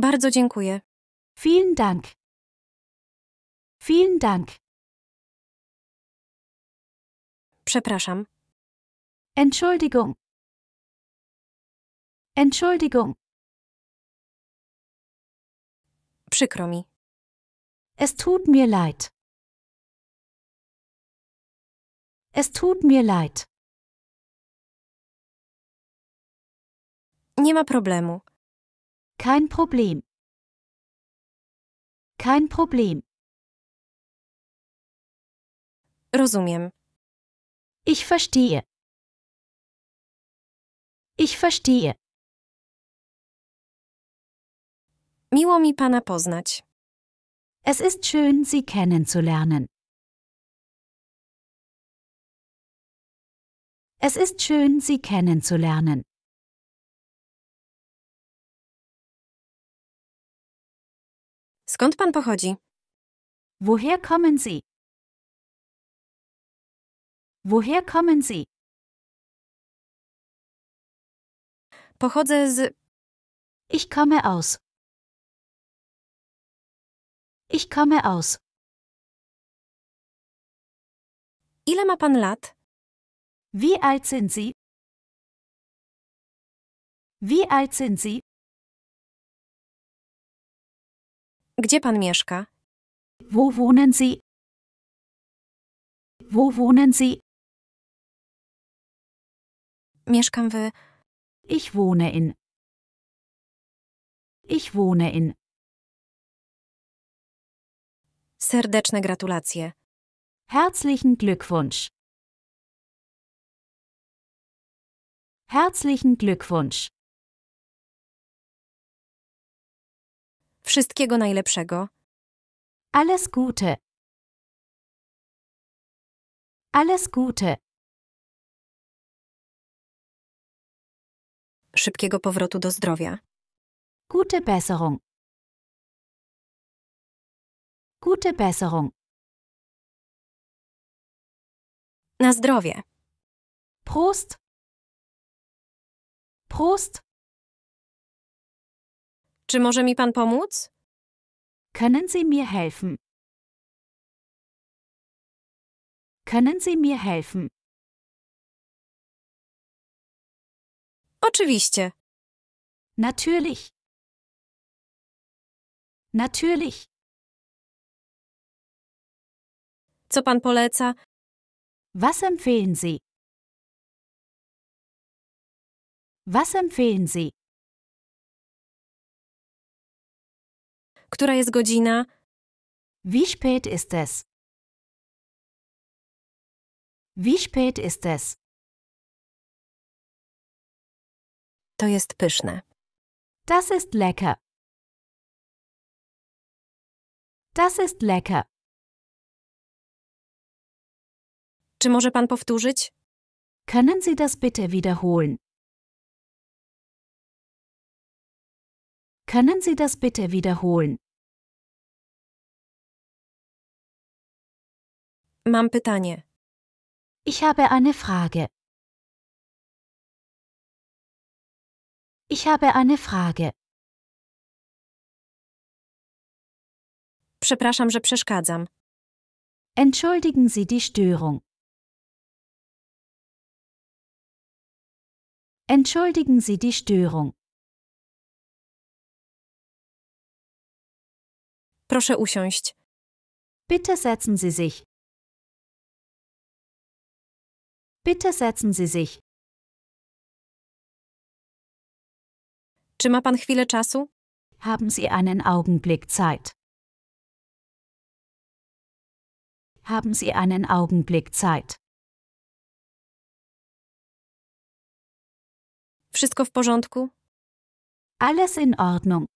Bardzo dziękuję. Vielen Dank. Vielen Dank. Przepraszam. Entschuldigung. Entschuldigung. Przykro mi. Es tut mir leid. Es tut mir leid. Nie ma problemu. Kein Problem. Kein Problem. Rozumiem. Ich verstehe. Ich verstehe. Miło mi pana poznać. Es ist schön, Sie kennenzulernen. Es ist schön, Sie kennenzulernen. Skąd pan pochodzi? Woher kommen Sie? Woher kommen Sie? Pochodzę z. Ich komme aus. Ich komme aus. Ile ma pan lat? Wie alt sind Sie? Wie alt sind Sie? Gdzie pan mieszka? Wo wohnen Sie? Wo wohnen Sie? Mieszkam w... Ich wohne in. Ich wohne in. Serdeczne gratulacje. Herzlichen Glückwunsch. Herzlichen Glückwunsch. Wszystkiego najlepszego. Alles Gute. Alles Gute. Szybkiego powrotu do zdrowia. Gute Besserung. Gute Besserung. Na zdrowie. Prost. Prost. Czy może mi pan pomóc? Können Sie mir helfen? Können Sie mir helfen? Oczywiście. Natürlich. Natürlich. Co pan poleca? Was empfehlen Sie? Was empfehlen Sie? Która jest godzina? Wie spät ist es? Wie spät ist es? To jest pyszne. Das ist lecker. Das ist lecker. Czy może pan powtórzyć? Können Sie das bitte wiederholen? Können Sie das bitte wiederholen? Mam pytanie. Ich habe eine Frage. Ich habe eine Frage. Przepraszam, że przeszkadzam. Entschuldigen Sie die Störung. Entschuldigen Sie die Störung. Proszę usiąść. Bitte setzen Sie sich. Bitte setzen Sie sich. Czy ma pan chwilę czasu? Haben Sie einen Augenblick Zeit? Haben Sie einen Augenblick Zeit? Wszystko w porządku? Alles in Ordnung.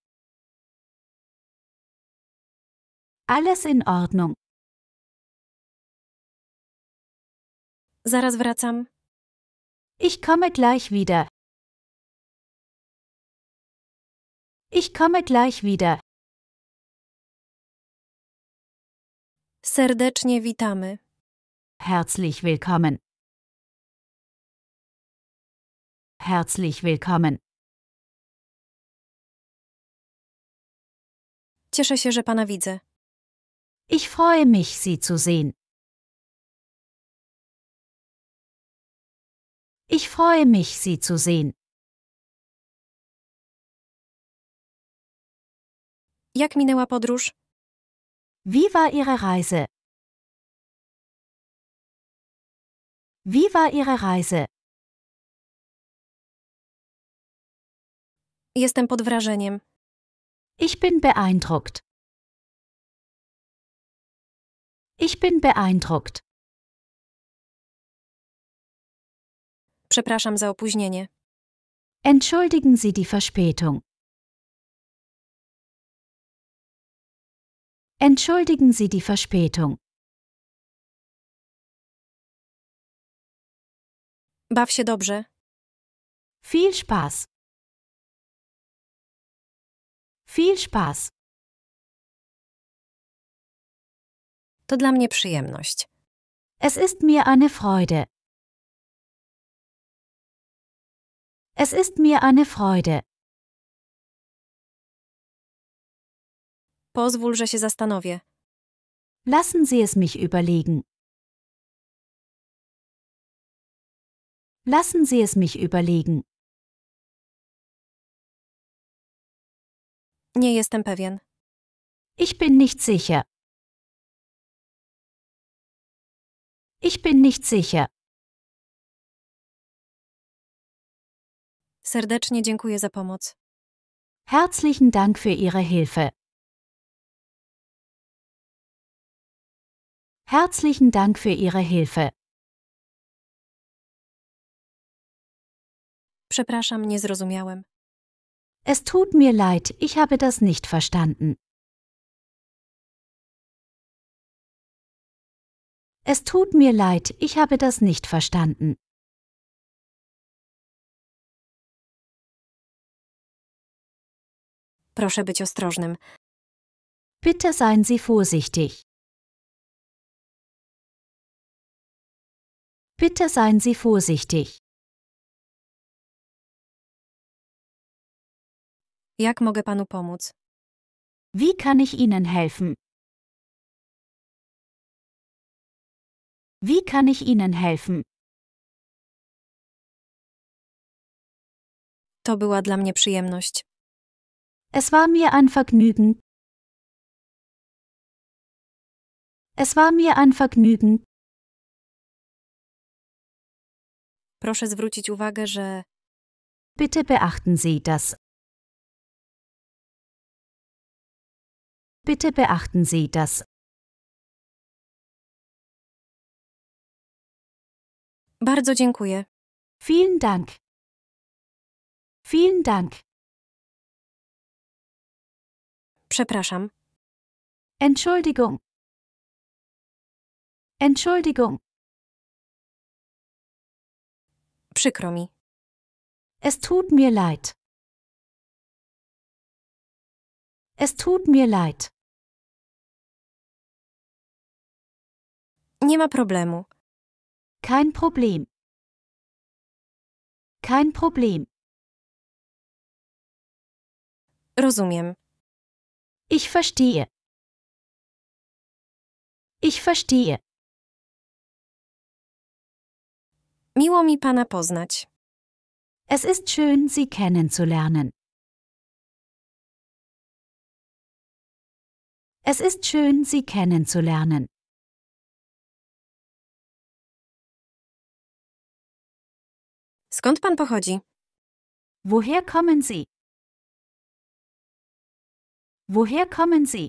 Alles in Ordnung. Zaraz wracam. Ich komme gleich wieder. Ich komme gleich wieder. Serdecznie witamy. Herzlich willkommen. Herzlich willkommen. Cieszę się, że pana widzę. Ich freue mich, Sie zu sehen. Ich freue mich, Sie zu sehen. Jak minęła podróż? Wie war Ihre Reise? Wie war Ihre Reise? Jestem pod wrażeniem. Ich bin beeindruckt. Ich bin beeindruckt. Przepraszam za opóźnienie. Entschuldigen Sie die Verspätung. Entschuldigen Sie die Verspätung. Baw się dobrze. Viel Spaß. Viel Spaß. To dla mnie przyjemność. Es ist mir eine Freude. Es ist mir eine Freude. Pozwól, że się zastanowię. Lassen Sie es mich überlegen. Lassen Sie es mich überlegen. Nie jestem pewien. Ich bin nicht sicher. Ich bin nicht sicher. Serdecznie dziękuję za pomoc. Herzlichen Dank für Ihre Hilfe. Herzlichen Dank für Ihre Hilfe. Przepraszam, nie zrozumiałem. Es tut mir leid, ich habe das nicht verstanden. Es tut mir leid, ich habe das nicht verstanden. Proszę być ostrożnym. Bitte seien Sie vorsichtig. Bitte seien Sie vorsichtig. Jak mogę panu pomóc? Wie kann ich Ihnen helfen? Wie kann ich Ihnen helfen? To była dla mnie przyjemność. Es war mir ein Vergnügen. Es war mir ein Vergnügen. Proszę zwrócić uwagę, że Bitte beachten Sie das. Bitte beachten Sie das. Bardzo dziękuję. Vielen Dank. Vielen Dank. Przepraszam. Entschuldigung. Entschuldigung. Przykro mi. Es tut mir leid. Es tut mir leid. Nie ma problemu. Kein Problem. Kein Problem. Rozumiem. Ich verstehe. Ich verstehe. Miło mi pana poznać. Es ist schön, Sie kennenzulernen. Es ist schön, Sie kennenzulernen. Skąd pan pochodzi? Woher kommen Sie? Woher kommen Sie?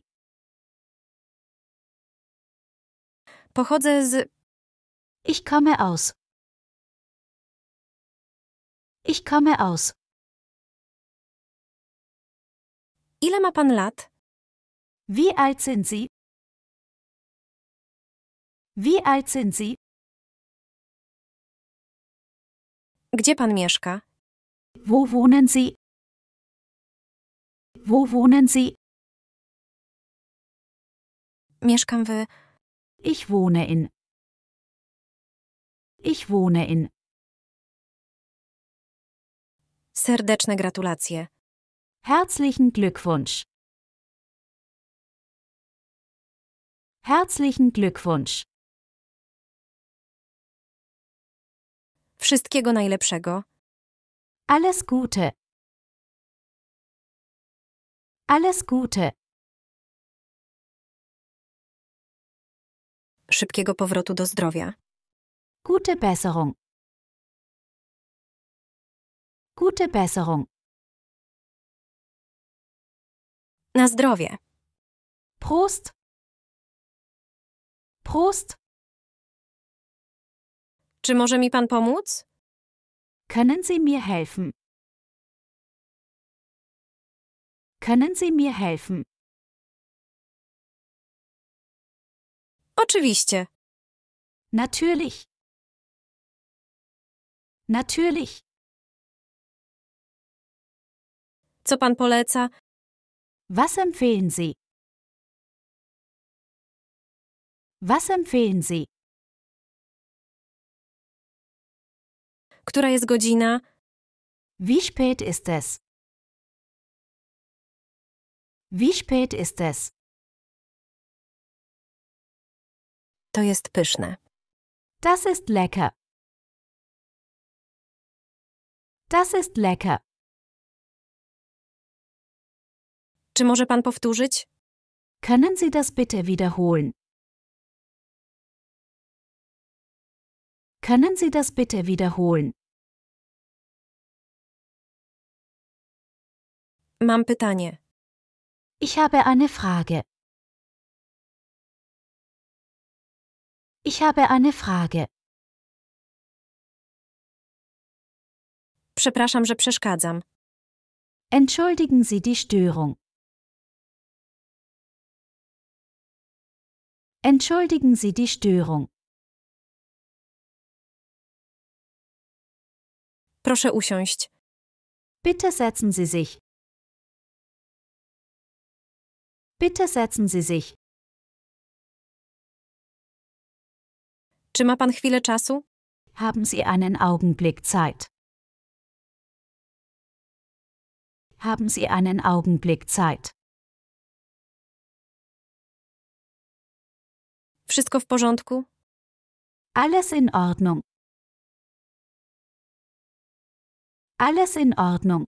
Pochodzę z. Ich komme aus. Ich komme aus. Ile ma pan lat? Wie alt sind Sie? Wie alt sind Sie? Gdzie pan mieszka? Wo wohnen Sie? Wo wohnen Sie? Mieszkam w. Ich wohne in. Ich wohne in. Serdeczne gratulacje. Herzlichen Glückwunsch. Herzlichen Glückwunsch. Wszystkiego najlepszego. Alles Gute. Alles Gute. szybkiego powrotu do zdrowia. Gute Besserung. Gute Besserung. Na zdrowie. Prost. Prost. Czy może mi pan pomóc? Können Sie mir helfen? Können Sie mir helfen? Oczywiście. Natürlich. Natürlich. Co pan poleca? Was empfehlen Sie? Was empfehlen Sie? Która jest godzina? Wie spät ist es? Wie spät ist es? To jest pyszne. Das ist lecker. Das ist lecker. Czy może pan powtórzyć? Können Sie das bitte wiederholen? Können Sie das bitte wiederholen? Mam pytanie. Ich habe eine Frage. Ich habe eine Frage. Przepraszam, że przeszkadzam. Entschuldigen Sie die Störung. Entschuldigen Sie die Störung. Proszę usiąść. Bitte setzen Sie sich. Bitte setzen Sie sich. Czy ma pan chwilę czasu? Haben Sie einen Augenblick Zeit? Haben Sie einen Augenblick Zeit? Wszystko w porządku? Alles in Ordnung. Alles in Ordnung.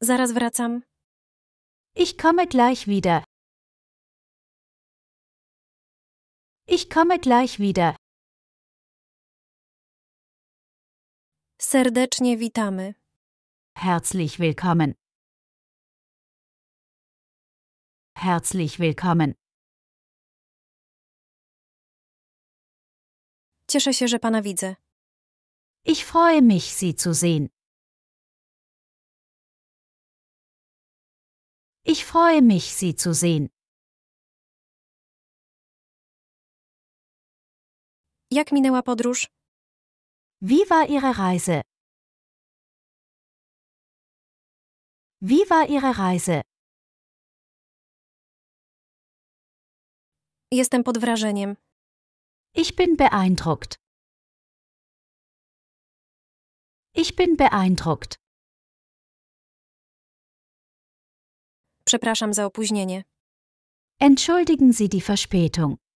Zaraz wracam. Ich komme gleich wieder. Ich komme gleich wieder. Serdecznie witamy. Herzlich willkommen. Herzlich willkommen. Cieszę się, że pana widzę. Ich freue mich, Sie zu sehen. Ich freue mich, Sie zu sehen. Jak minęła podróż? Wie war Ihre Reise? Wie war Ihre Reise? Jestem pod wrażeniem. Ich bin beeindruckt. Ich bin beeindruckt. Przepraszam za opóźnienie. Entschuldigen Sie die Verspätung.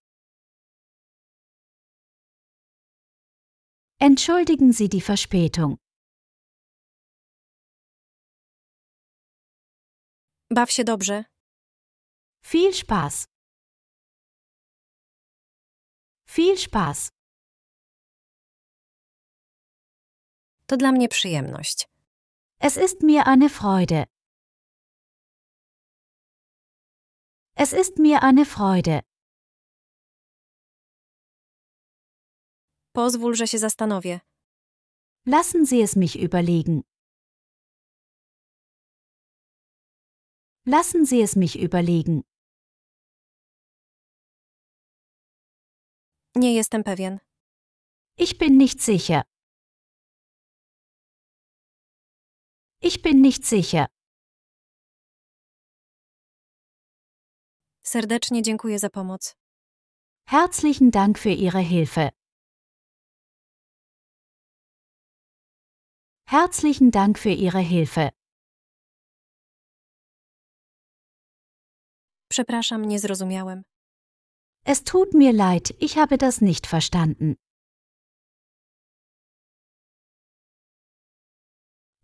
Entschuldigen Sie die Verspätung. Baw się dobrze. Viel Spaß. Viel Spaß. To dla mnie przyjemność. Es ist mir eine Freude. Es ist mir eine Freude. Pozwól, że się zastanowię. Lassen Sie es mich überlegen. Lassen Sie es mich überlegen. Nie jestem pewien. Ich bin nicht sicher. Ich bin nicht sicher. Serdecznie dziękuję za pomoc. Herzlichen Dank für Ihre Hilfe. Herzlichen Dank für Ihre Hilfe. Przepraszam, nie zrozumiałem. Es tut mir leid, ich habe das nicht verstanden.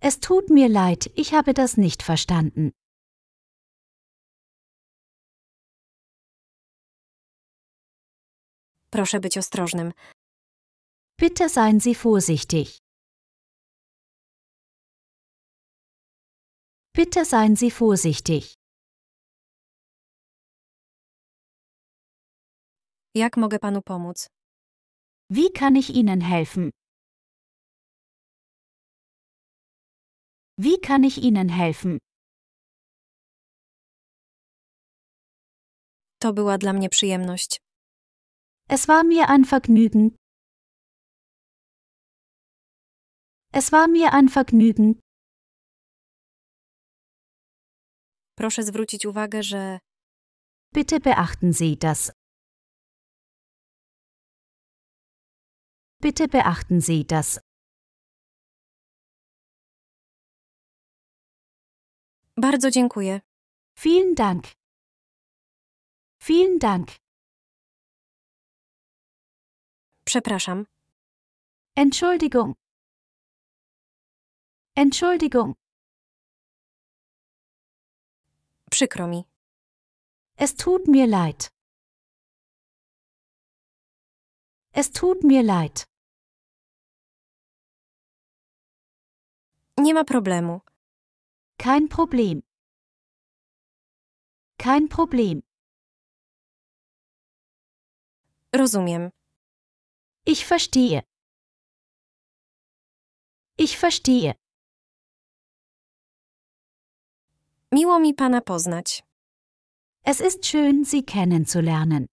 Es tut mir leid, ich habe das nicht verstanden. Proszę być ostrożnym. Bitte seien Sie vorsichtig. Bitte seien Sie vorsichtig. Jak mogę panu pomóc? Wie kann ich Ihnen helfen? Wie kann ich Ihnen helfen? To była dla mnie przyjemność. Es war mir ein Vergnügen. Es war mir ein Vergnügen. Proszę zwrócić uwagę, że Bitte beachten Sie das. Bitte beachten Sie das. Bardzo dziękuję. Vielen Dank. Vielen Dank. Przepraszam. Entschuldigung. Entschuldigung. Przykro mi. Es tut mir leid. Es tut mir leid. Nie ma problemu. Kein Problem. Kein Problem. Rozumiem. Ich verstehe. Ich verstehe. Miło mi pana poznać. Es ist schön, Sie kennenzulernen.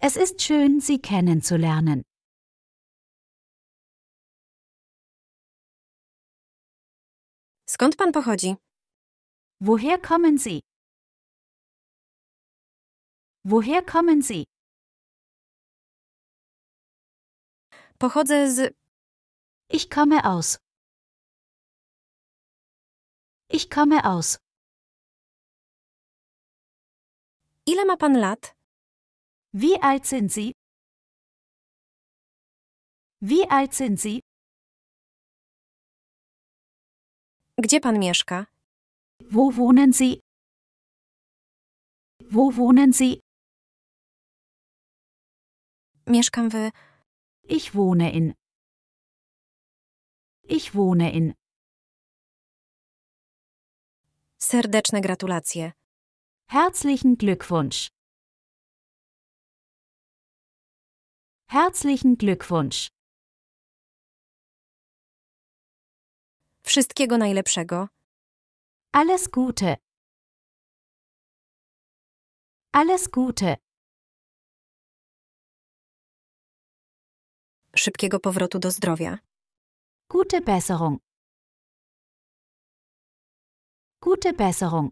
Es ist schön, Sie kennenzulernen. Skąd pan pochodzi? Woher kommen Sie? Woher kommen Sie? Pochodzę z. Ich komme aus. Ich komme aus. Ile ma pan lat? Wie alt sind Sie? Wie alt sind Sie? Gdzie pan mieszka? Wo wohnen Sie? Wo wohnen Sie? Mieszkam w... Ich wohne in. Ich wohne in. Serdeczne gratulacje. Herzlichen Glückwunsch. Herzlichen Glückwunsch. Wszystkiego najlepszego. Alles Gute. Alles Gute. Szybkiego powrotu do zdrowia. Gute Besserung. Gute Besserung.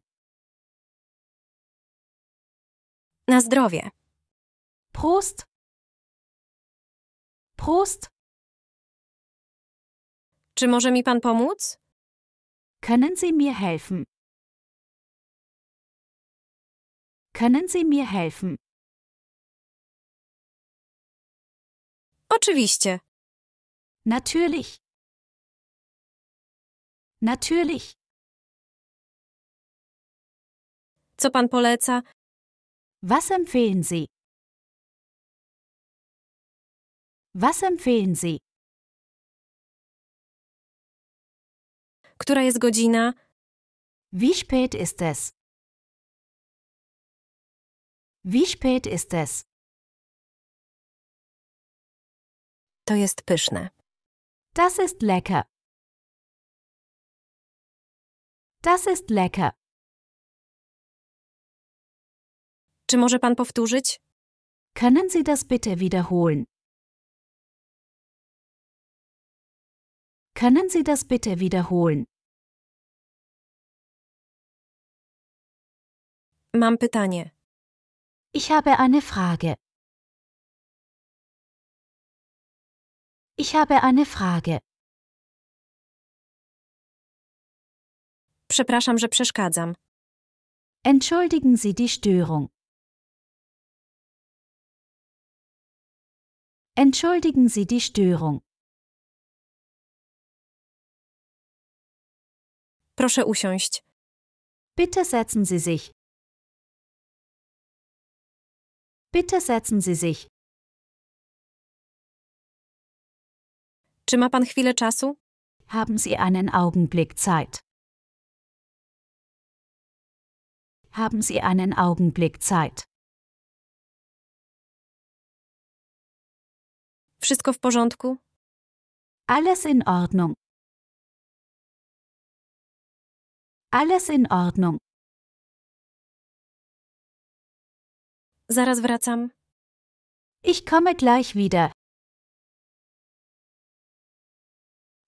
Na zdrowie. Prost. Prost. Czy może mi pan pomóc? Können Sie mir helfen? Können Sie mir helfen? Oczywiście. Natürlich. Natürlich. Co pan poleca? Was empfehlen Sie? Was empfehlen Sie? Która jest godzina? Wie spät ist es? Wie spät ist es? To jest pyszne. Das ist lecker. Das ist lecker. Czy może pan powtórzyć? Können Sie das bitte wiederholen? Können Sie das bitte wiederholen? Mam pytanie. Ich habe eine Frage. Ich habe eine Frage. Przepraszam, że przeszkadzam. Entschuldigen Sie die Störung. Entschuldigen Sie die Störung. Proszę usiąść. Bitte setzen Sie sich. Bitte setzen Sie sich. Czy ma pan chwilę czasu? Haben Sie einen Augenblick Zeit? Haben Sie einen Augenblick Zeit? Wszystko w porządku? Alles in Ordnung. Alles in Ordnung. Zaraz wracam. Ich komme gleich wieder.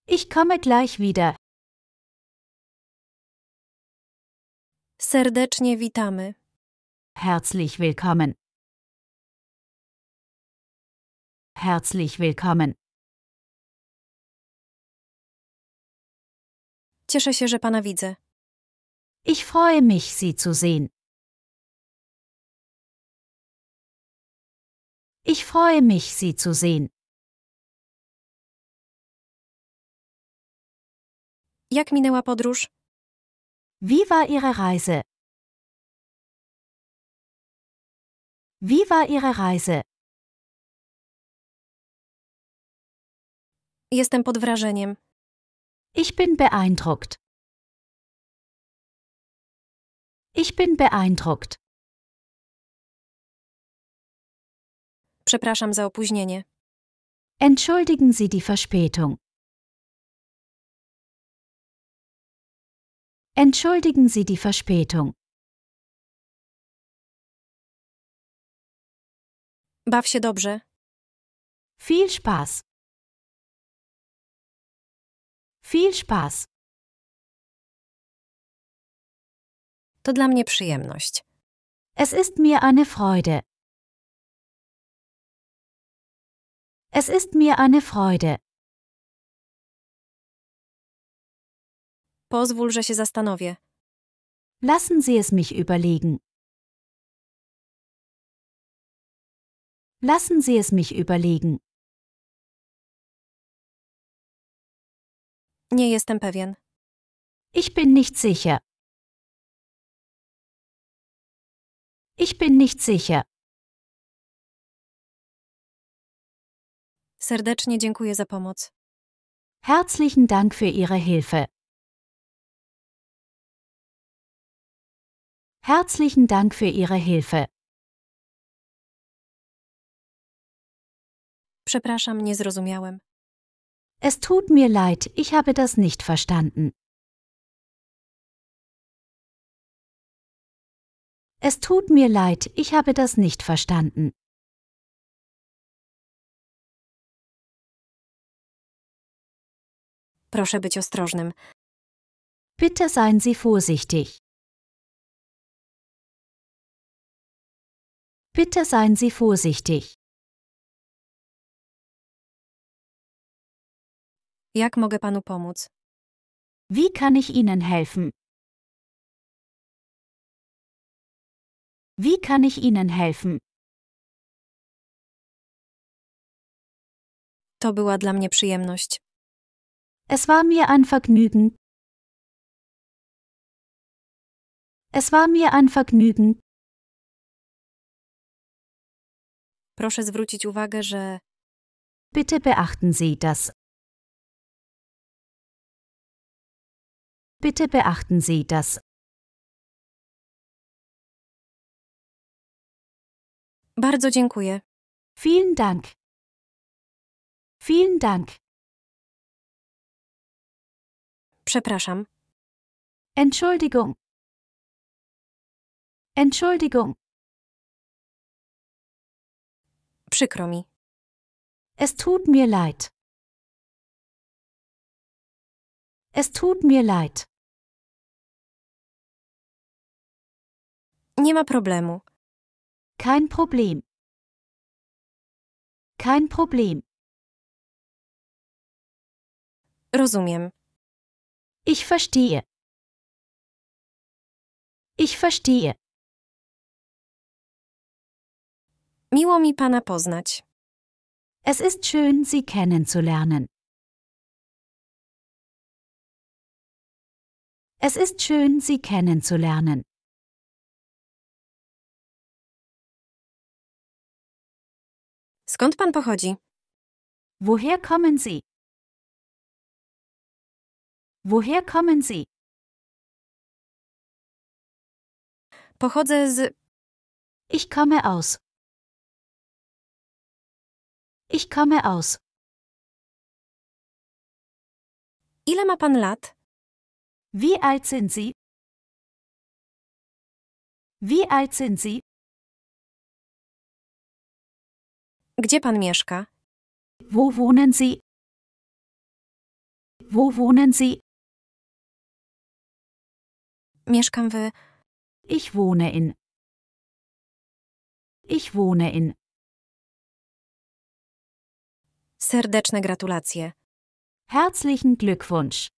Ich komme gleich wieder. Serdecznie witamy. Herzlich willkommen. Herzlich willkommen. Cieszę się, że pana widzę. Ich freue mich, Sie zu sehen. Ich freue mich, Sie zu sehen. Jak minęła podróż? Wie war Ihre Reise? Wie war Ihre Reise? Jestem pod wrażeniem. Ich bin beeindruckt. Ich bin beeindruckt. Przepraszam za opóźnienie. Entschuldigen Sie die Verspätung. Entschuldigen Sie die Verspätung. Baw się dobrze. Viel Spaß. Viel Spaß! To dla mnie przyjemność. Es ist mir eine Freude. Es ist mir eine Freude. Pozwól, że się zastanowię. Lassen Sie es mich überlegen. Lassen Sie es mich überlegen. Nie jestem pewien. Ich bin nicht sicher. Ich bin nicht sicher. Serdecznie dziękuję za pomoc. Herzlichen Dank für Ihre Hilfe. Herzlichen Dank für Ihre Hilfe. Przepraszam, nie zrozumiałem. Es tut mir leid, ich habe das nicht verstanden. Es tut mir leid, ich habe das nicht verstanden. Proszę być ostrożnym. Bitte seien Sie vorsichtig. Bitte seien Sie vorsichtig. Jak mogę panu pomóc? Wie kann ich Ihnen helfen? Wie kann ich Ihnen helfen? To była dla mnie przyjemność. Es war mir ein Vergnügen. Es war mir ein Vergnügen. Proszę zwrócić uwagę, że Bitte beachten Sie, dass Bitte beachten Sie, dass Bardzo dziękuję. Vielen Dank. Vielen Dank. Przepraszam. Entschuldigung. Entschuldigung. Przykro mi. Es tut mir leid. Es tut mir leid. Nie ma problemu. Kein Problem. Kein Problem. Rozumiem. Ich verstehe. Ich verstehe. Miło mi pana poznać. Es ist schön, Sie kennenzulernen. Es ist schön, Sie kennenzulernen. Skąd pan pochodzi? Woher kommen Sie? Woher kommen Sie? Pochodzę z. Ich komme aus. Ich komme aus. Ile ma pan lat? Wie alt sind Sie? Wie alt sind Sie? Gdzie pan mieszka? Wo wohnen Sie? Wo wohnen Sie? Mieszkam w... Ich wohne in. Ich wohne in. Serdeczne gratulacje. Herzlichen Glückwunsch.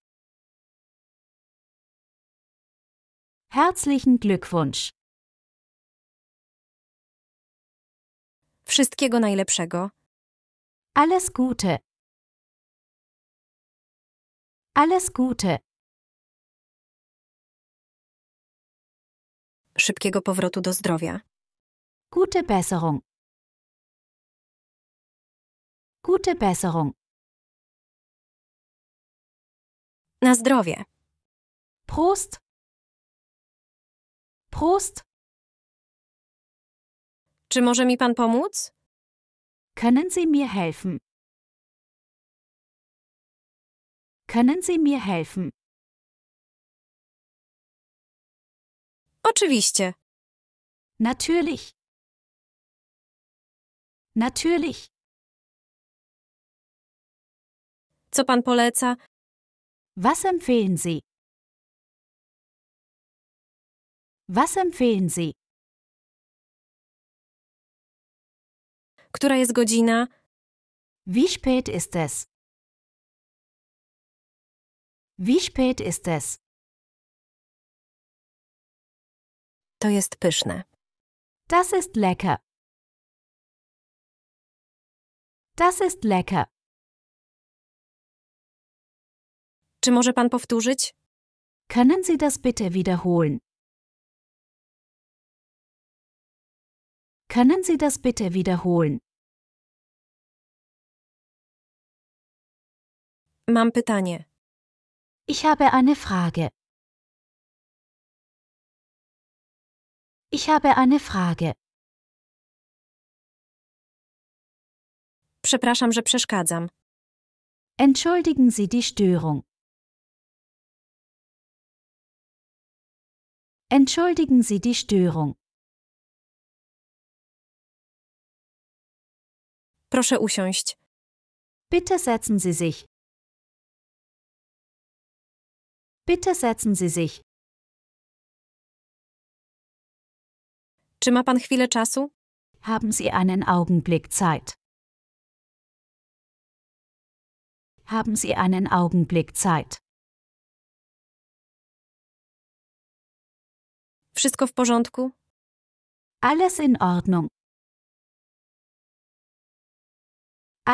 Herzlichen Glückwunsch. Wszystkiego najlepszego. Alles Gute. Alles Gute. Szybkiego powrotu do zdrowia. Gute Besserung. Gute Besserung. Na zdrowie. Prost. Prost! Czy może mi pan pomóc? Können Sie mir helfen? Können Sie mir helfen? Oczywiście. Natürlich. Natürlich. Co pan poleca? Was empfehlen Sie? Was empfehlen Sie? Która jest godzina? Wie spät ist es? Wie spät ist es? To jest pyszne. Das ist lecker. Das ist lecker. Czy może pan powtórzyć? Können Sie das bitte wiederholen? Können Sie das bitte wiederholen? Mam pytanie. Ich habe eine Frage. Ich habe eine Frage. Przepraszam, że przeszkadzam. Entschuldigen Sie die Störung. Entschuldigen Sie die Störung. Proszę usiąść. Bitte setzen Sie sich. Bitte setzen Sie sich. Czy ma pan chwilę czasu? Haben Sie einen Augenblick Zeit? Haben Sie einen Augenblick Zeit? Wszystko w porządku? Alles in Ordnung.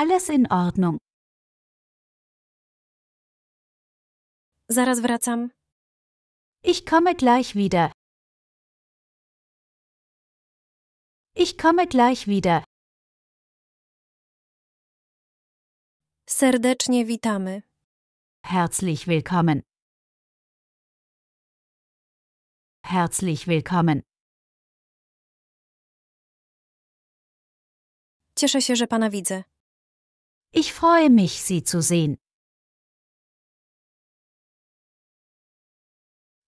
Alles in Ordnung. Zaraz wracam. Ich komme gleich wieder. Ich komme gleich wieder. Serdecznie witamy. Herzlich willkommen. Herzlich willkommen. Cieszę się, że pana widzę. Ich freue mich, Sie zu sehen.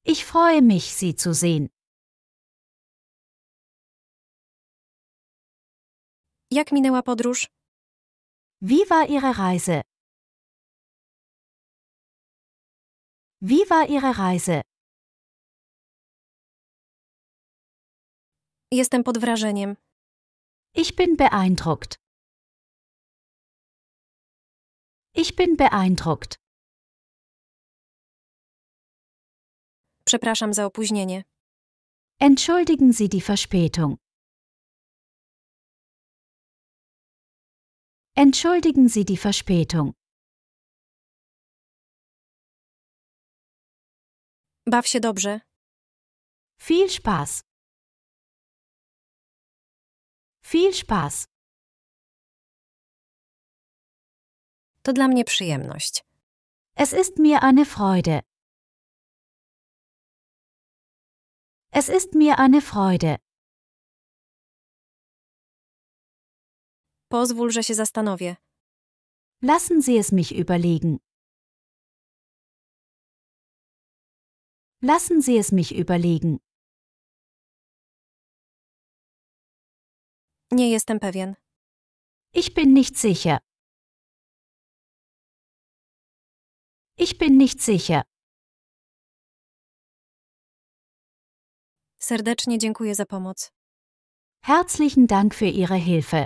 Ich freue mich, Sie zu sehen. Jak minęła podróż? Wie war Ihre Reise? Wie war Ihre Reise? Jestem pod wrażeniem. Ich bin beeindruckt. Ich bin beeindruckt. Przepraszam za opóźnienie. Entschuldigen Sie die Verspätung. Entschuldigen Sie die Verspätung. Baw się dobrze. Viel Spaß. Viel Spaß. To dla mnie przyjemność. Es ist mir eine Freude. Es ist mir eine Freude. Pozwól, że się zastanowię. Lassen Sie es mich überlegen. Lassen Sie es mich überlegen. Nie jestem pewien. Ich bin nicht sicher. Ich bin nicht sicher. Serdecznie dziękuję za pomoc. Herzlichen Dank für Ihre Hilfe.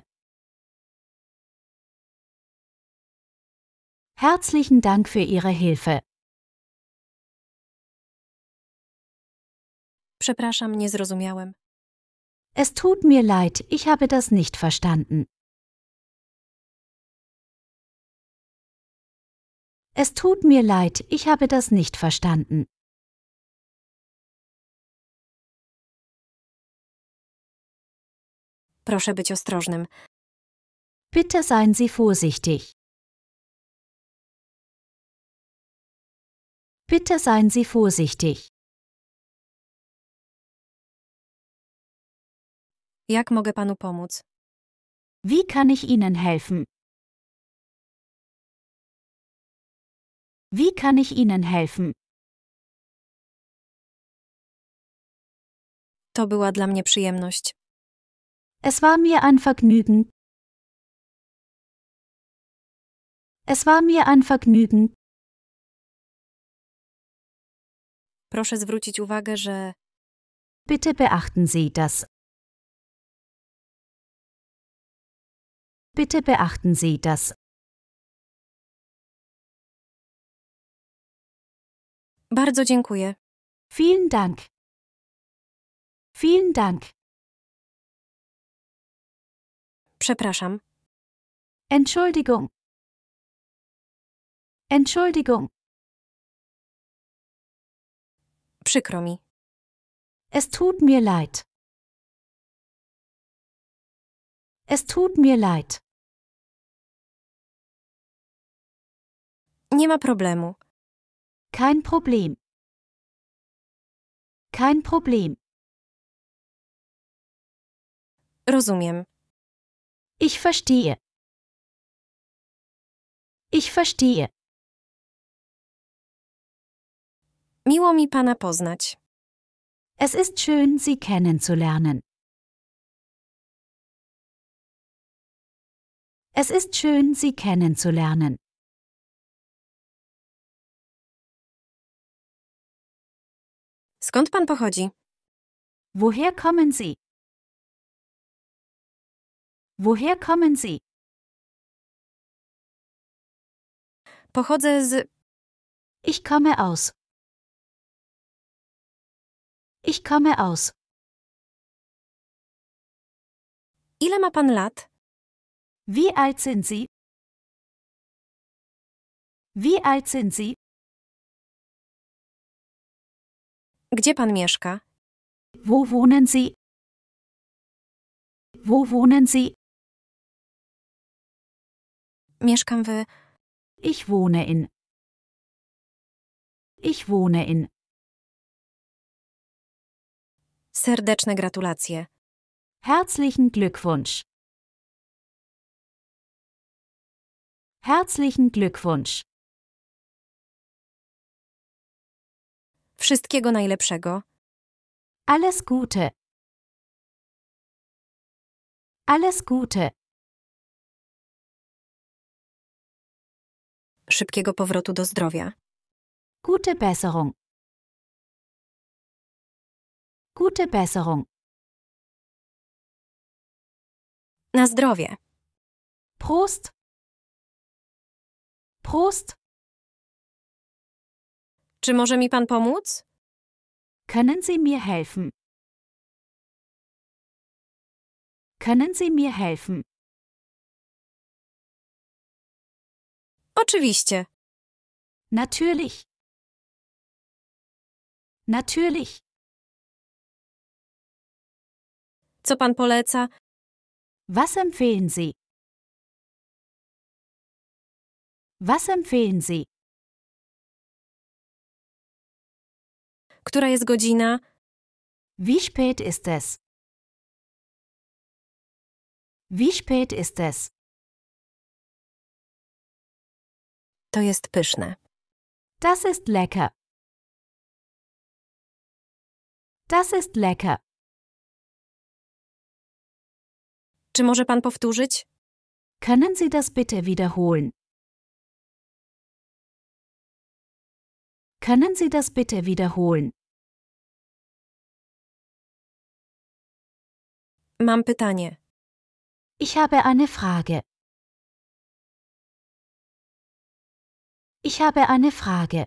Herzlichen Dank für Ihre Hilfe. Przepraszam, nie zrozumiałem. Es tut mir leid, ich habe das nicht verstanden. Es tut mir leid, ich habe das nicht verstanden. Proszę być ostrożnym. Bitte seien Sie vorsichtig. Bitte seien Sie vorsichtig. Jak mogę panu pomóc? Wie kann ich Ihnen helfen? Wie kann ich Ihnen helfen? To była dla mnie przyjemność. Es war mir ein Vergnügen. Es war mir ein Vergnügen. Proszę zwrócić uwagę, że Bitte beachten Sie das. Bitte beachten Sie das. Bardzo dziękuję. Vielen Dank. Vielen Dank. Przepraszam. Entschuldigung. Entschuldigung. Przykro mi. Es tut mir leid. Es tut mir leid. Nie ma problemu. Kein Problem. Kein Problem. Rozumiem. Ich verstehe. Ich verstehe. Miło mi pana poznać. Es ist schön, Sie kennenzulernen. Es ist schön, Sie kennenzulernen. Skąd pan pochodzi? Woher kommen Sie? Woher kommen Sie? Pochodzę z. Ich komme aus. Ich komme aus. Ile ma pan lat? Wie alt sind Sie? Wie alt sind Sie? Gdzie pan mieszka? Wo wohnen Sie? Wo wohnen Sie? Mieszkam w... Ich wohne in. Ich wohne in. Serdeczne gratulacje. Herzlichen Glückwunsch. Herzlichen Glückwunsch. Wszystkiego najlepszego. Alles Gute. Alles Gute. Szybkiego powrotu do zdrowia. Gute Besserung. Gute Besserung. Na zdrowie. Prost. Prost. Czy może mi pan pomóc? Können Sie mir helfen? Können Sie mir helfen? Oczywiście. Natürlich. Natürlich. Co pan poleca? Was empfehlen Sie? Was empfehlen Sie? Która jest godzina? Wie spät ist es? Wie spät ist es? To jest pyszne. Das ist lecker. Das ist lecker. Czy może pan powtórzyć? Können Sie das bitte wiederholen? Können Sie das bitte wiederholen? Mam pytanie. Ich habe eine Frage. Ich habe eine Frage.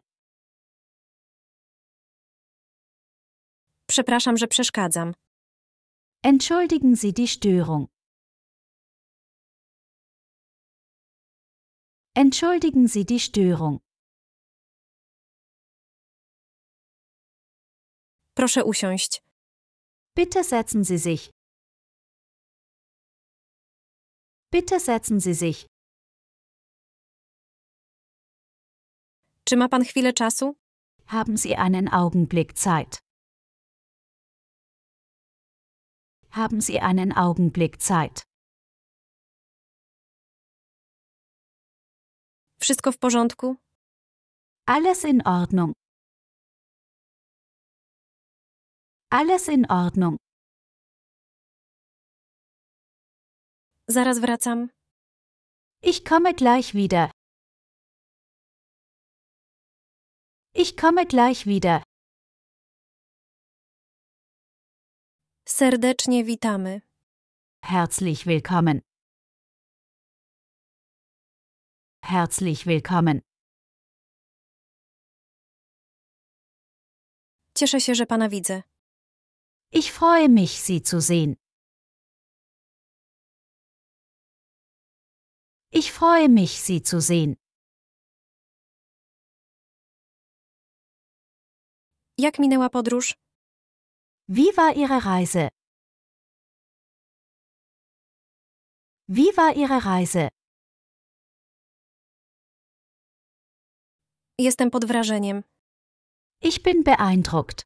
Przepraszam, że przeszkadzam. Entschuldigen Sie die Störung. Entschuldigen Sie die Störung. Proszę usiąść. Bitte setzen Sie sich. Bitte setzen Sie sich. Czy ma pan chwilę czasu? Haben Sie einen Augenblick Zeit? Haben Sie einen Augenblick Zeit? Wszystko w porządku? Alles in Ordnung. Alles in Ordnung. Zaraz wracam. Ich komme gleich wieder. Ich komme gleich wieder. Serdecznie witamy. Herzlich willkommen. Herzlich willkommen. Cieszę się, że pana widzę. Ich freue mich, Sie zu sehen. Ich freue mich, Sie zu sehen. Jak minęła podróż? Wie war Ihre Reise? Wie war Ihre Reise? Jestem pod wrażeniem. Ich bin beeindruckt.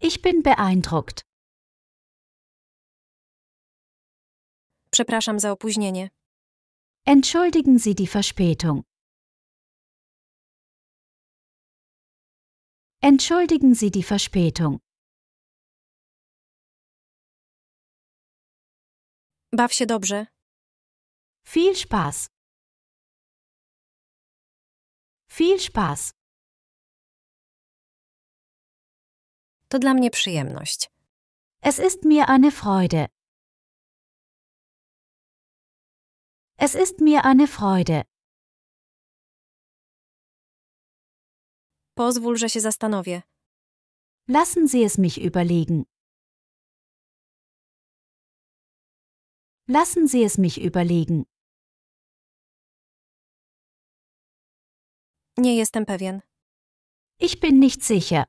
Ich bin beeindruckt. Przepraszam za opóźnienie. Entschuldigen Sie die Verspätung. Entschuldigen Sie die Verspätung. Baw się dobrze. Viel Spaß. Viel Spaß. To dla mnie przyjemność. Es ist mir eine Freude. Es ist mir eine Freude. Pozwól, że się zastanowię. Lassen Sie es mich überlegen. Lassen Sie es mich überlegen. Nie jestem pewien. Ich bin nicht sicher.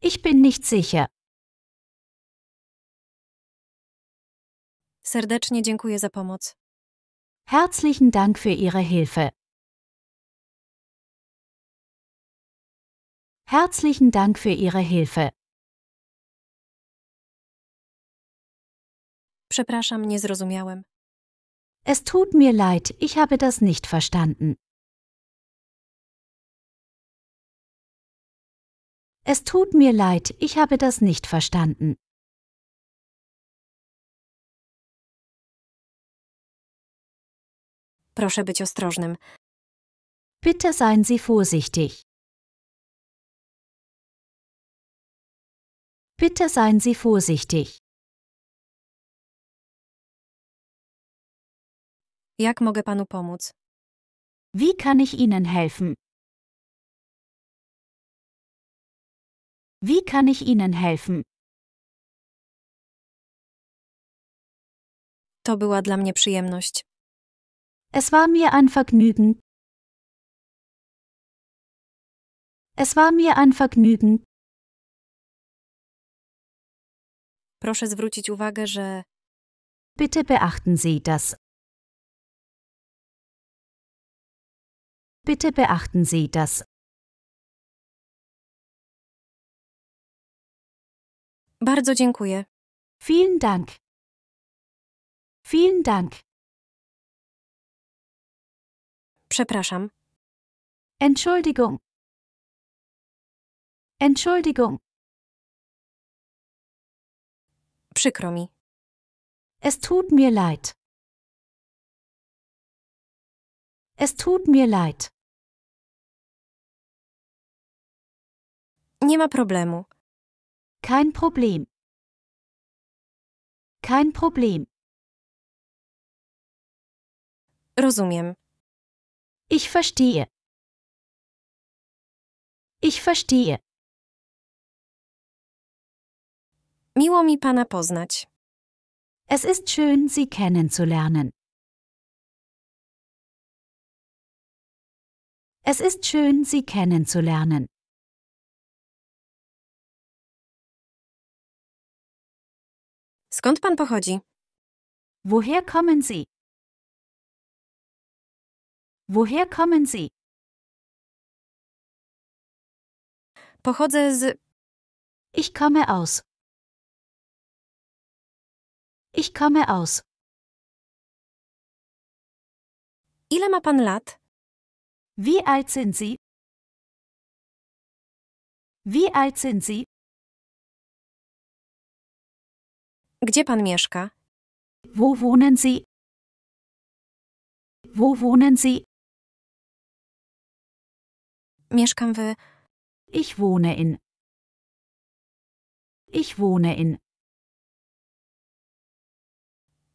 Ich bin nicht sicher. Serdecznie dziękuję za pomoc. Herzlichen Dank für Ihre Hilfe. Herzlichen Dank für Ihre Hilfe. Przepraszam, nie zrozumiałem. Es tut mir leid, ich habe das nicht verstanden. Es tut mir leid, ich habe das nicht verstanden. Proszę być ostrożnym. Bitte seien Sie vorsichtig. Bitte seien Sie vorsichtig. Jak mogę panu pomóc? Wie kann ich Ihnen helfen? Wie kann ich Ihnen helfen? To była dla mnie przyjemność. Es war mir ein Vergnügen. Es war mir ein Vergnügen. Proszę zwrócić uwagę, że Bitte beachten Sie das. Bitte beachten Sie das. Bardzo dziękuję. Vielen Dank. Vielen Dank. Przepraszam. Entschuldigung. Entschuldigung. Przykro mi. Es tut mir leid. Es tut mir leid. Nie ma problemu. Kein Problem. Kein Problem. Rozumiem. Ich verstehe. Ich verstehe. Miło mi pana poznać. Es ist schön, Sie kennenzulernen. Es ist schön, Sie kennenzulernen. Skąd pan pochodzi? Woher kommen Sie? Woher kommen Sie? Pochodzę z. Ich komme aus. Ich komme aus. Ile ma pan lat? Wie alt sind Sie? Wie alt sind Sie? Gdzie pan mieszka? Wo wohnen Sie? Wo wohnen Sie? Mieszkam w. Ich wohne in. Ich wohne in.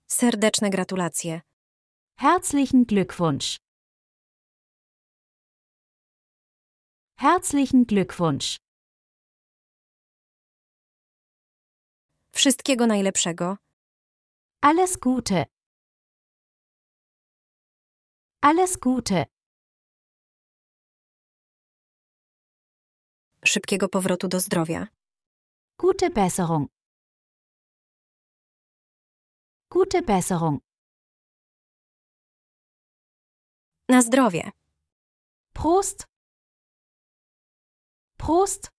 Serdeczne gratulacje. Herzlichen Glückwunsch. Herzlichen Glückwunsch. Wszystkiego najlepszego. Alles Gute. Alles Gute. szybkiego powrotu do zdrowia. Gute Besserung. Gute Besserung. Na zdrowie. Prost. Prost.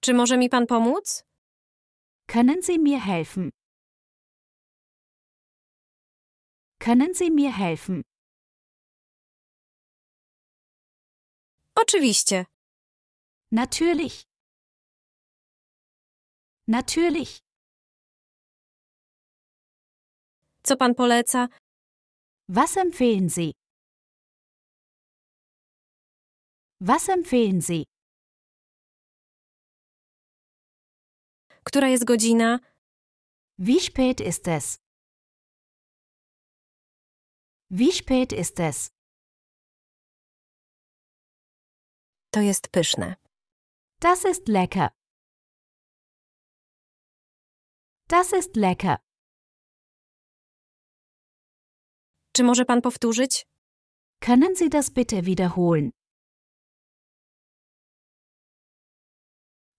Czy może mi pan pomóc? Können Sie mir helfen? Können Sie mir helfen? Oczywiście. Natürlich. Natürlich. Co pan poleca? Was empfehlen Sie? Was empfehlen Sie? Która jest godzina? Wie spät ist es? Wie spät ist es? To jest pyszne. Das ist lecker. Das ist lecker. Czy może pan powtórzyć? Können Sie das bitte wiederholen?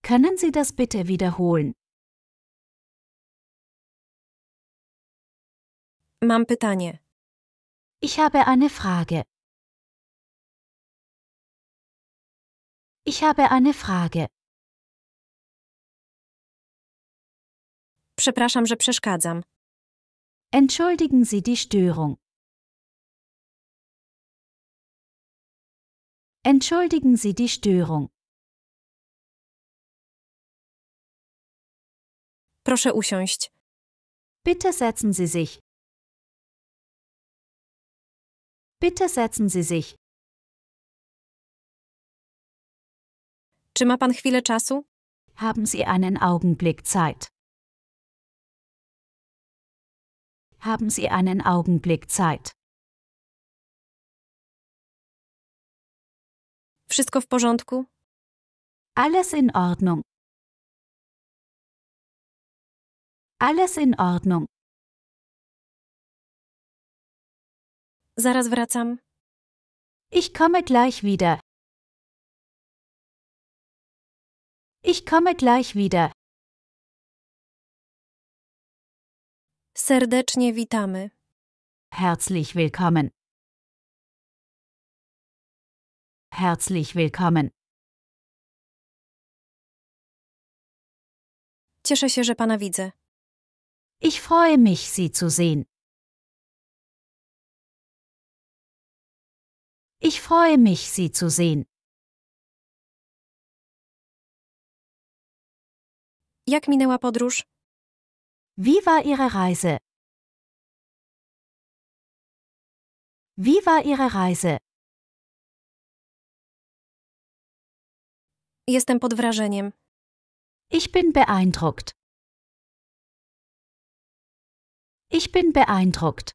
Können Sie das bitte wiederholen? Mam pytanie. Ich habe eine Frage. Ich habe eine Frage. Przepraszam, że przeszkadzam. Entschuldigen Sie die Störung. Entschuldigen Sie die Störung. Proszę usiąść. Bitte setzen Sie sich. Bitte setzen Sie sich. Czy ma pan chwilę czasu? Haben Sie einen Augenblick Zeit? Haben Sie einen Augenblick Zeit? Wszystko w porządku? Alles in Ordnung. Alles in Ordnung. Zaraz wracam. Ich komme gleich wieder. Ich komme gleich wieder. Serdecznie witamy. Herzlich willkommen. Herzlich willkommen. Cieszę się, że pana widzę. Ich freue mich, Sie zu sehen. Ich freue mich, Sie zu sehen. Jak minęła podróż? Wie war Ihre Reise? Wie war Ihre Reise? Jestem pod wrażeniem. Ich bin beeindruckt. Ich bin beeindruckt.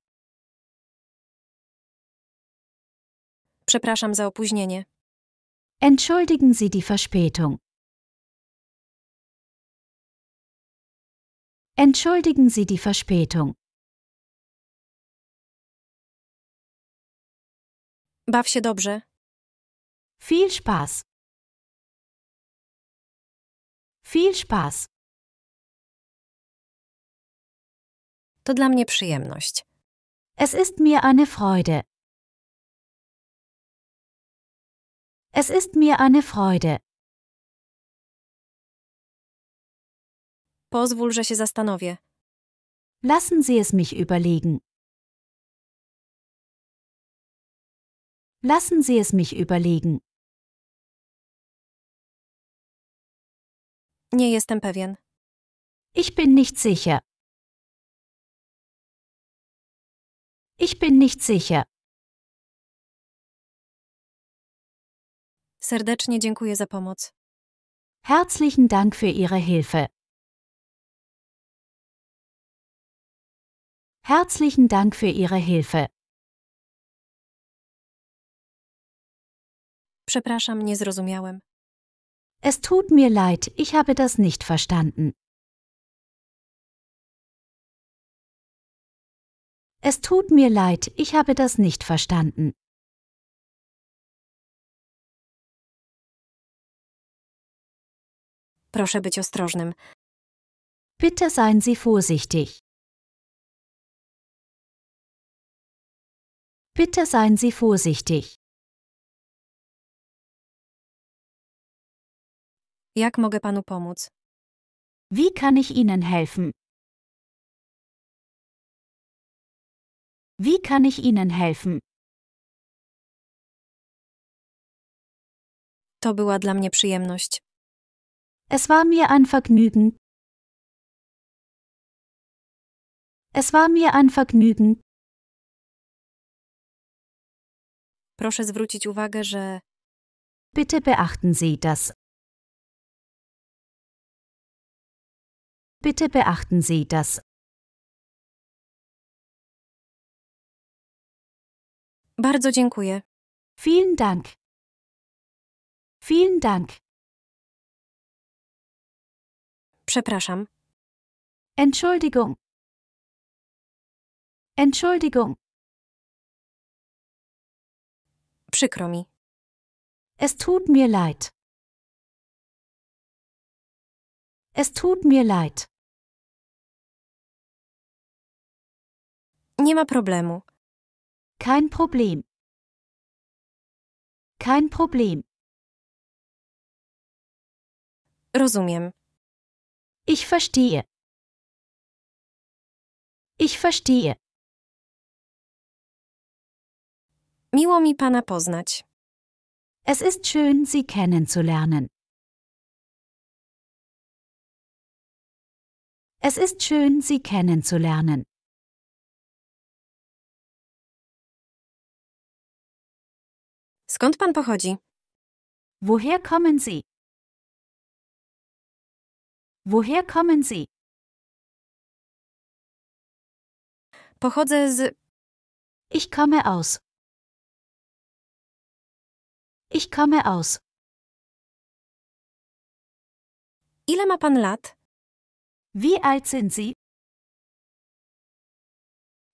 Przepraszam za opóźnienie. Entschuldigen Sie die Verspätung. Entschuldigen Sie die Verspätung. Baw się dobrze. Viel Spaß. Viel Spaß. To dla mnie przyjemność. Es ist mir eine Freude. Es ist mir eine Freude. Pozwól, że się zastanowię. Lassen Sie es mich überlegen. Lassen Sie es mich überlegen. Nie jestem pewien. Ich bin nicht sicher. Ich bin nicht sicher. Serdecznie dziękuję za pomoc. Herzlichen Dank für Ihre Hilfe. Herzlichen Dank für Ihre Hilfe. Przepraszam, nie zrozumiałem. Es tut mir leid, ich habe das nicht verstanden. Es tut mir leid, ich habe das nicht verstanden. Proszę być ostrożnym. Bitte seien Sie vorsichtig. Bitte seien Sie vorsichtig. Jak mogę panu pomóc? Wie kann ich Ihnen helfen? Wie kann ich Ihnen helfen? To była dla mnie przyjemność. Es war mir ein Vergnügen. Es war mir ein Vergnügen. Proszę zwrócić uwagę, że Bitte beachten Sie das. Bitte beachten Sie das. Bardzo dziękuję. Vielen Dank. Vielen Dank. Przepraszam. Entschuldigung. Entschuldigung. Przykro mi. Es tut mir leid. Es tut mir leid. Nie ma problemu. Kein Problem. Kein Problem. Rozumiem. Ich verstehe. Ich verstehe. Miło mi pana poznać. Es ist schön, Sie kennenzulernen. Es ist schön, Sie kennenzulernen. Skąd pan pochodzi? Woher kommen Sie? Woher kommen Sie? Pochodzę z. Ich komme aus. Ich komme aus. Ile ma pan lat? Wie alt sind Sie?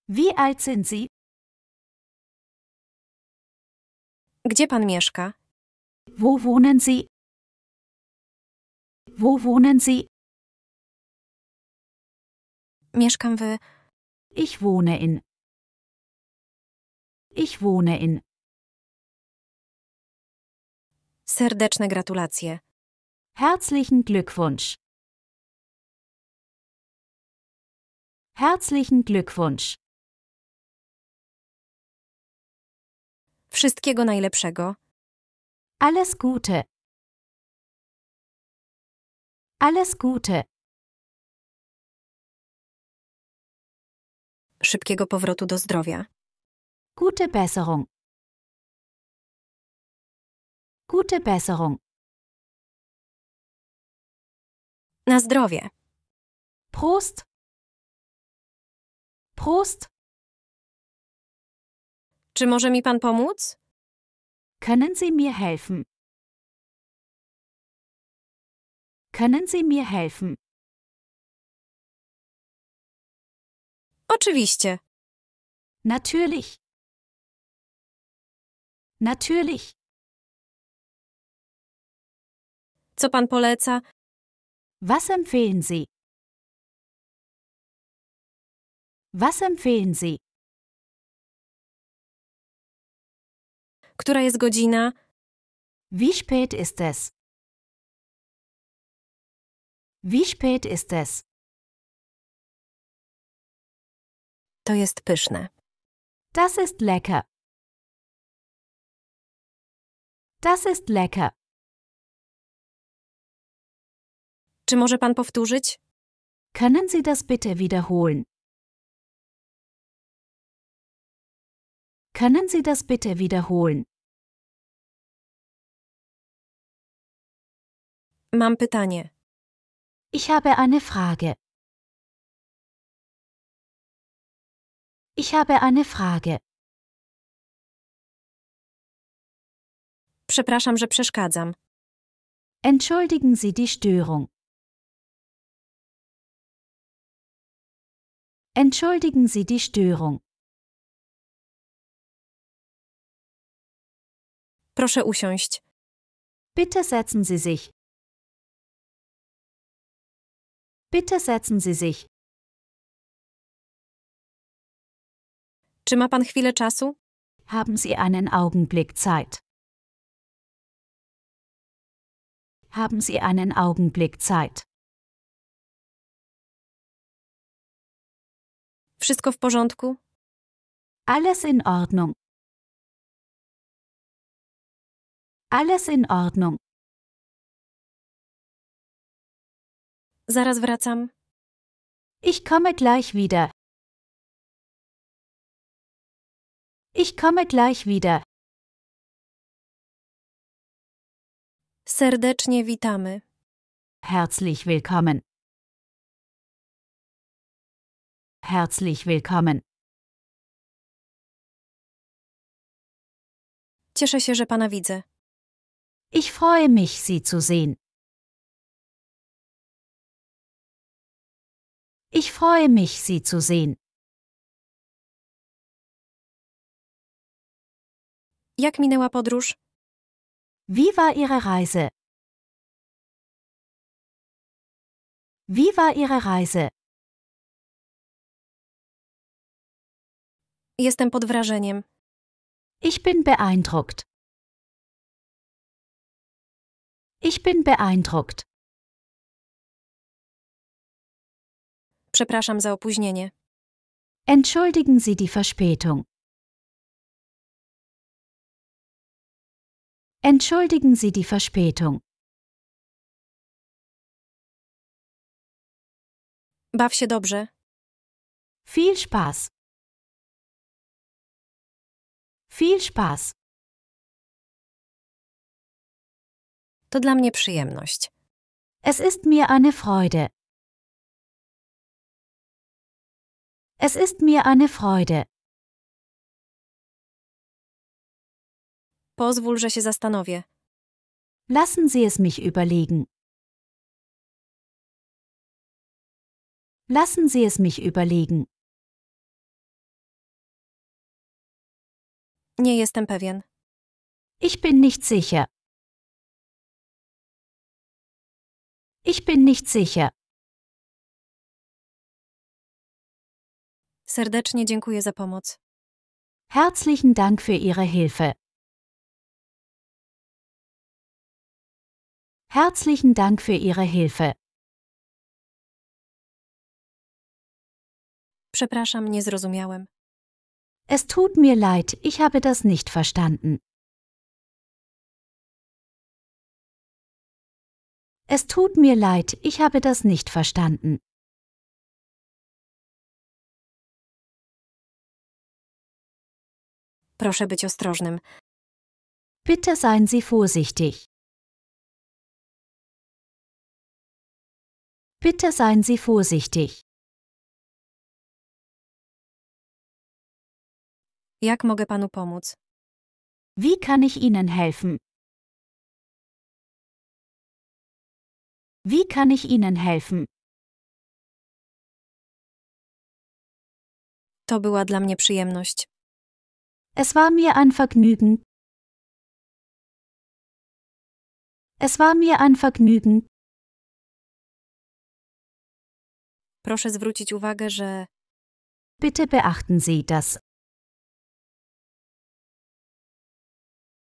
Wie alt sind Sie? Gdzie pan mieszka? Wo wohnen Sie? Wo wohnen Sie? Mieszkam w... Ich wohne in. Ich wohne in. Serdeczne gratulacje. Herzlichen Glückwunsch. Herzlichen Glückwunsch. Wszystkiego najlepszego. Alles Gute. Alles Gute. Szybkiego powrotu do zdrowia. Gute Besserung. Gute Besserung. Na zdrowie. Prost. Prost. Czy może mi pan pomóc? Können Sie mir helfen? Können Sie mir helfen? Oczywiście. Natürlich. Natürlich. Co pan poleca? Was empfehlen Sie? Was empfehlen Sie? Która jest godzina? Wie spät ist es? Wie spät ist es? To jest pyszne. Das ist lecker. Das ist lecker. Czy może pan powtórzyć? Können Sie das bitte wiederholen? Können Sie das bitte wiederholen? Mam pytanie. Ich habe eine Frage. Ich habe eine Frage. Przepraszam, że przeszkadzam. Entschuldigen Sie die Störung. Entschuldigen Sie die Störung. Proszę usiąść. Bitte setzen Sie sich. Bitte setzen Sie sich. Czy ma pan chwilę czasu? Haben Sie einen Augenblick Zeit? Haben Sie einen Augenblick Zeit? Wszystko w porządku? Alles in Ordnung. Alles in Ordnung. Zaraz wracam. Ich komme gleich wieder. Ich komme gleich wieder. Serdecznie witamy. Herzlich willkommen. Herzlich willkommen. Cieszę się, że pana widzę. Ich freue mich, Sie zu sehen. Ich freue mich, Sie zu sehen. Jak minęła podróż? Wie war Ihre Reise? Wie war Ihre Reise? Jestem pod wrażeniem. Ich bin beeindruckt. Ich bin beeindruckt. Przepraszam za opóźnienie. Entschuldigen Sie die Verspätung. Entschuldigen Sie die Verspätung. Baw się dobrze. Viel Spaß. Viel Spaß! To dla mnie przyjemność. Es ist mir eine Freude. Es ist mir eine Freude. Pozwól, że się zastanowię. Lassen Sie es mich überlegen. Lassen Sie es mich überlegen. Nie jestem pewien. Ich bin nicht sicher. Ich bin nicht sicher. Serdecznie dziękuję za pomoc. Herzlichen Dank für Ihre Hilfe. Herzlichen Dank für Ihre Hilfe. Przepraszam, nie zrozumiałem. Es tut mir leid, ich habe das nicht verstanden. Es tut mir leid, ich habe das nicht verstanden. Proszę być ostrożnym. Bitte seien Sie vorsichtig. Bitte seien Sie vorsichtig. Jak mogę panu pomóc? Wie kann ich Ihnen helfen? Wie kann ich Ihnen helfen? To była dla mnie przyjemność. Es war mir ein Vergnügen. Es war mir ein Vergnügen. Proszę zwrócić uwagę, że Bitte beachten Sie, dass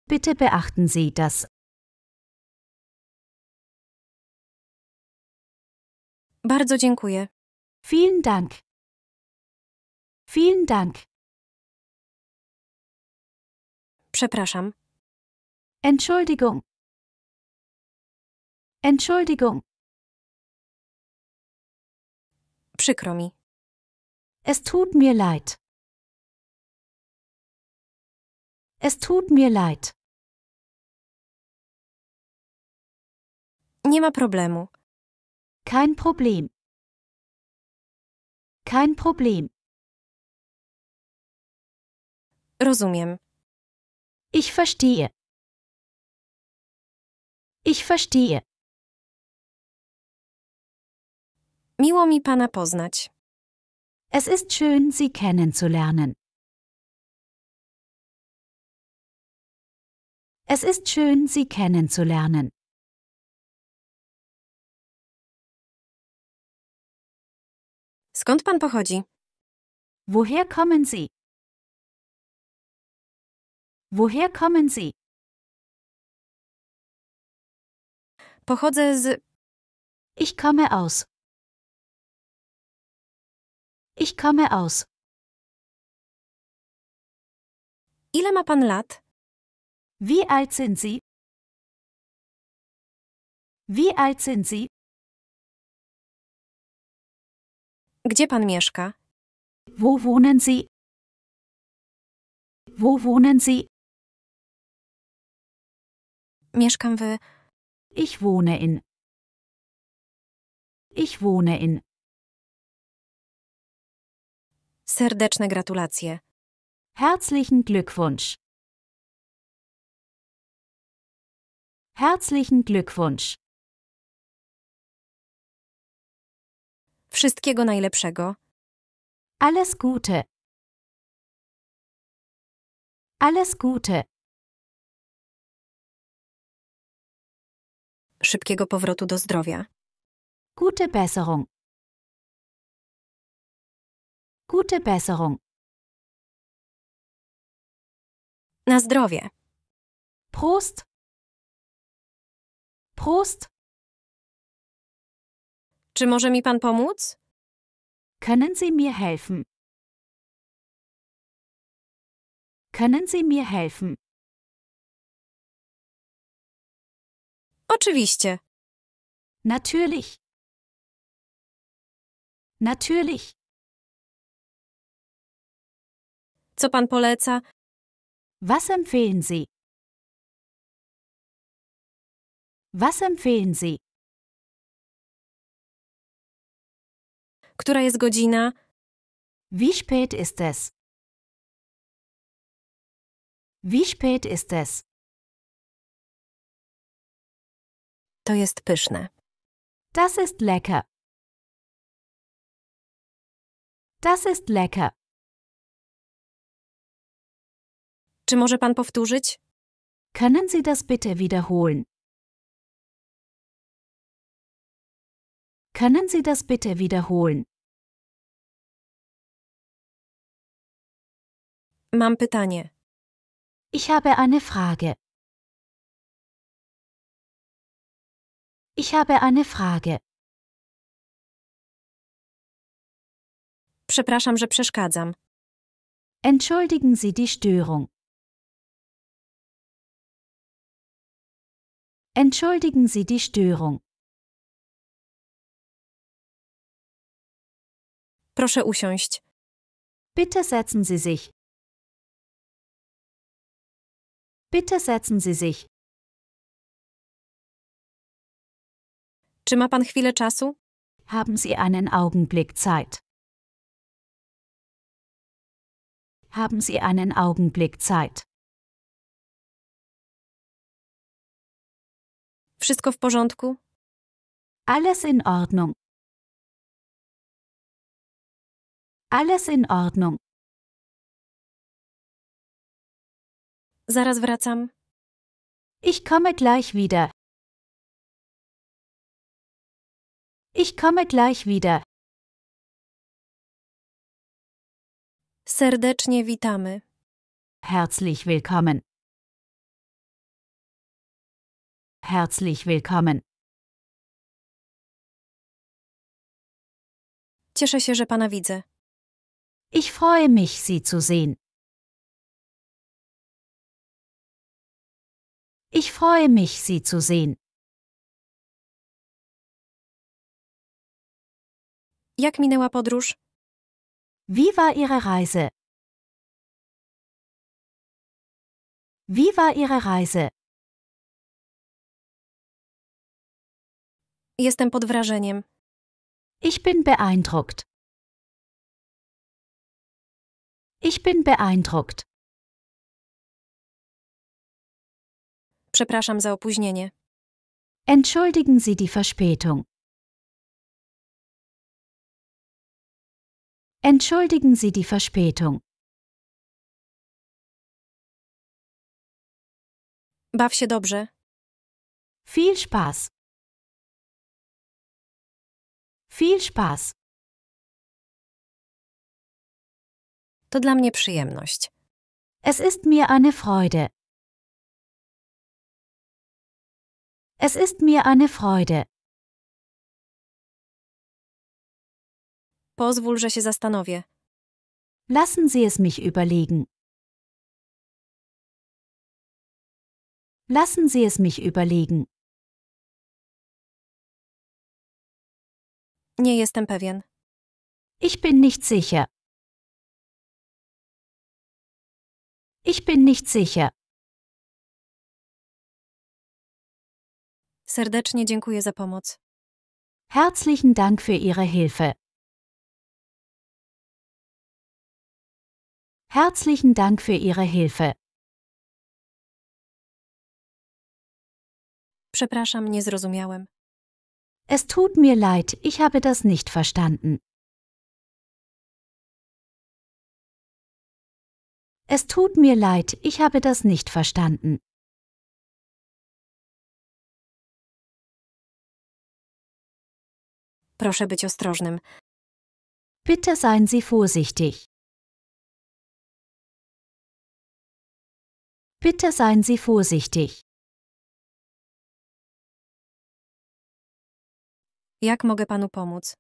Bitte beachten Sie, dass Bardzo dziękuję. Vielen Dank. Vielen Dank. Przepraszam. Entschuldigung. Entschuldigung. Przykro mi. Es tut mir leid. Es tut mir leid. Nie ma problemu. Kein Problem. Kein Problem. Rozumiem. Ich verstehe. Ich verstehe. Miło mi pana poznać. Es ist schön, Sie kennenzulernen. Es ist schön, Sie kennenzulernen. Skąd pan pochodzi? Woher kommen Sie? Woher kommen Sie? Pochodzę z. Ich komme aus. Ich komme aus. Ile ma pan lat? Wie alt sind Sie? Wie alt sind Sie? Gdzie pan mieszka? Wo wohnen Sie? Wo wohnen Sie? Mieszkam w... Ich wohne in. Ich wohne in. Serdeczne gratulacje. Herzlichen Glückwunsch. Herzlichen Glückwunsch. Wszystkiego najlepszego. Alles Gute. Alles Gute. Szybkiego powrotu do zdrowia. Gute Besserung. Gute Besserung. Na zdrowie. Prost. Prost! Czy może mi pan pomóc? Können Sie mir helfen? Können Sie mir helfen? Oczywiście. Natürlich. Natürlich. Co pan poleca? Was empfehlen Sie? Was empfehlen Sie? Która jest godzina? Wie spät ist es? Wie spät ist es? To jest pyszne. Das ist lecker. Das ist lecker. Czy może pan powtórzyć? Können Sie das bitte wiederholen? Können Sie das bitte wiederholen? Mam pytanie. Ich habe eine Frage. Ich habe eine Frage. Przepraszam, że przeszkadzam. Entschuldigen Sie die Störung. Entschuldigen Sie die Störung. Proszę usiąść. Bitte setzen Sie sich. Bitte setzen Sie sich. Czy ma pan chwilę czasu? Haben Sie einen Augenblick Zeit? Haben Sie einen Augenblick Zeit? Wszystko w porządku? Alles in Ordnung. Alles in Ordnung. Zaraz wracam. Ich komme gleich wieder. Ich komme gleich wieder. Serdecznie witamy. Herzlich willkommen. Herzlich willkommen. Cieszę się, że pana widzę. Ich freue mich, Sie zu sehen. Ich freue mich, Sie zu sehen. Jak minęła podróż? Wie war Ihre Reise? Wie war Ihre Reise? Jestem pod wrażeniem. Ich bin beeindruckt. Ich bin beeindruckt. Przepraszam za opóźnienie. Entschuldigen Sie die Verspätung. Entschuldigen Sie die Verspätung. Baw się dobrze. Viel Spaß. Viel Spaß. To dla mnie przyjemność. Es ist mir eine Freude. Es ist mir eine Freude. Pozwól, że się zastanowię. Lassen Sie es mich überlegen. Lassen Sie es mich überlegen. Nie jestem pewien. Ich bin nicht sicher. Ich bin nicht sicher. Serdecznie dziękuję za pomoc. Herzlichen Dank für Ihre Hilfe. Herzlichen Dank für Ihre Hilfe. Przepraszam, nie zrozumiałem. Es tut mir leid, ich habe das nicht verstanden. Es tut mir leid, ich habe das nicht verstanden. Proszę być ostrożnym. Bitte seien Sie vorsichtig. Bitte seien Sie vorsichtig. Jak mogę panu pomóc?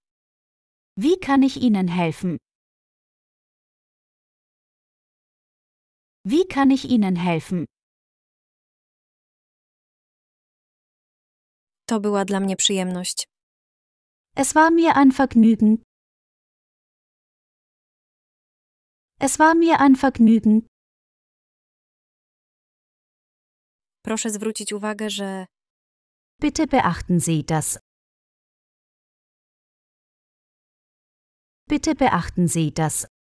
Wie kann ich Ihnen helfen? Wie kann ich Ihnen helfen? To była dla mnie przyjemność. Es war mir ein Vergnügen. Es war mir ein Vergnügen. Proszę zwrócić uwagę, że Bitte beachten Sie das. Bitte beachten Sie das.